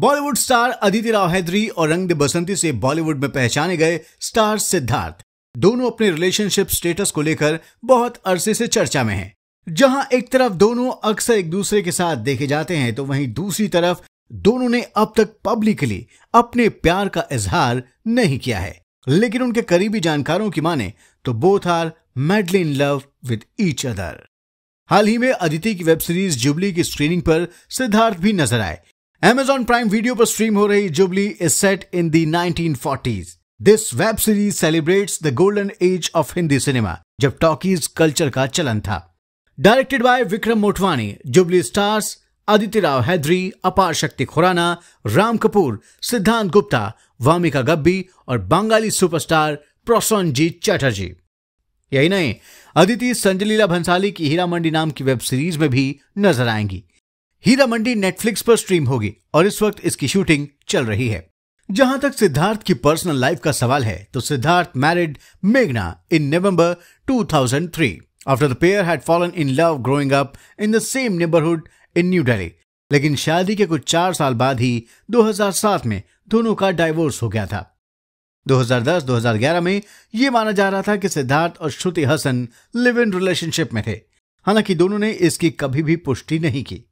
Bollywood star Aditi Rao Hydari और रंग दे बसंती से बॉलीवुड में पहचाने गए स्टार सिद्धार्थ दोनों अपने रिलेशनशिप स्टेटस को लेकर बहुत अरसे से चर्चा में हैं। जहां एक तरफ दोनों अक्सर एक दूसरे के साथ देखे जाते हैं तो वहीं दूसरी तरफ दोनों ने अब तक पब्लिकली अपने प्यार का इजहार नहीं किया है लेकिन उनके करीबी जानकारों की माने तो both are madly in love with each other हाल ही में अदिति की वेब सीरीज जुबली की स्क्रीनिंग पर सिद्धार्थ भी नजर आए Amazon प्राइम वीडियो पर स्ट्रीम हो रही Jubilee is set in the 1940s. This web series celebrates the golden age of Hindi cinema जब टॉकीज कल्चर का चलन था directed by Vikram Motwane Jubilee stars Aditya Rao Hydari Aparshakti Khurana Ram Kapoor सिद्धांत गुप्ता वामिका गब्बी और बंगाली सुपरस्टार प्रोसनजीत चैटर्जी यही नहीं अदिति संजलीला भंसाली की हीरा मंडी नाम की वेब सीरीज में भी नजर आएंगी हीरा मंडी नेटफ्लिक्स पर स्ट्रीम होगी और इस वक्त इसकी शूटिंग चल रही है जहां तक सिद्धार्थ की पर्सनल लाइफ का सवाल है तो सिद्धार्थ मैरिड मेघना in November 2003 after the pair had fallen in love growing up in the same neighbourhood in New Delhi लेकिन शादी के कुछ चार साल बाद ही 2007 में दोनों का डाइवोर्स हो गया था 2010-2011 में यह माना जा रहा था कि सिद्धार्थ और Shruti Haasan live in relationship में थे हालांकि दोनों ने इसकी कभी भी पुष्टि नहीं की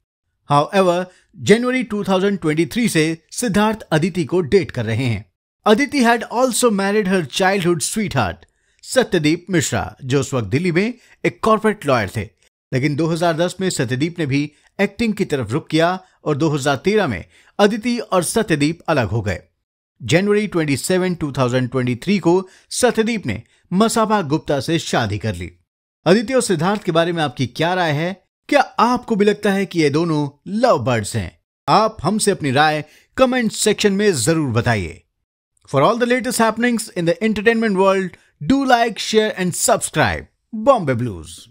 हाउ एवर जनवरी 2023 से सिद्धार्थ अदिति को डेट कर रहे हैं Aditi had also married her childhood sweetheart Satyadeep Mishra जो उस वक्त दिल्ली में एक कॉर्पोरेट लॉयर थे लेकिन 2010 में सत्यदीप ने भी एक्टिंग की तरफ रुक किया और 2013 में अदिति और सत्यदीप अलग हो गए जनवरी 27, 2023 को सत्यदीप ने मसाबा गुप्ता से शादी कर ली अदिति और सिद्धार्थ के बारे में आपकी क्या राय है क्या आपको भी लगता है कि ये दोनों लव बर्ड्स हैं आप हमसे अपनी राय कमेंट सेक्शन में जरूर बताइए for all the latest happenings in the entertainment world do like share and subscribe Bombay blues